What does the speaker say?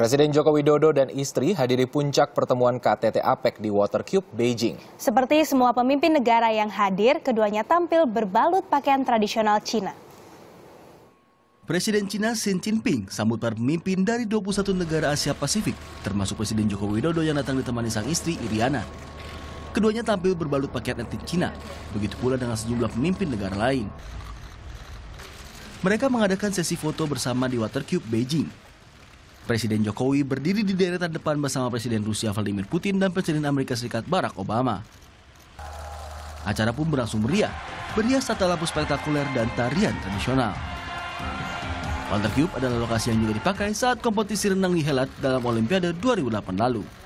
Presiden Joko Widodo dan istri hadiri puncak pertemuan KTT APEC di Watercube, Beijing. Seperti semua pemimpin negara yang hadir, keduanya tampil berbalut pakaian tradisional Cina. Presiden Cina Xi Jinping sambut para pemimpin dari 21 negara Asia Pasifik, termasuk Presiden Joko Widodo yang datang ditemani sang istri Iriana. Keduanya tampil berbalut pakaian etnik Cina, begitu pula dengan sejumlah pemimpin negara lain. Mereka mengadakan sesi foto bersama di Watercube, Beijing, Presiden Jokowi berdiri di deretan depan bersama Presiden Rusia Vladimir Putin dan Presiden Amerika Serikat Barack Obama. Acara pun berlangsung meriah, berhias tata lampu spektakuler dan tarian tradisional. Walter Cube adalah lokasi yang juga dipakai saat kompetisi renang dihelat dalam Olimpiade 2008 lalu.